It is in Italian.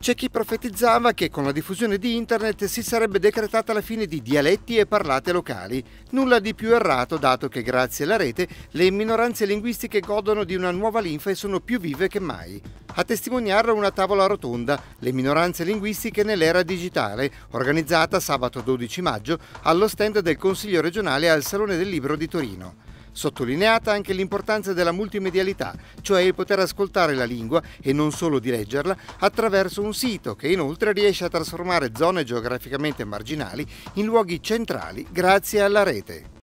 C'è chi profetizzava che con la diffusione di internet si sarebbe decretata la fine di dialetti e parlate locali. Nulla di più errato, dato che grazie alla rete le minoranze linguistiche godono di una nuova linfa e sono più vive che mai. A testimoniarla una tavola rotonda, le minoranze linguistiche nell'era digitale, organizzata sabato 12 maggio allo stand del Consiglio regionale al Salone del Libro di Torino. Sottolineata anche l'importanza della multimedialità, cioè il poter ascoltare la lingua e non solo di leggerla, attraverso un sito che inoltre riesce a trasformare zone geograficamente marginali in luoghi centrali grazie alla rete.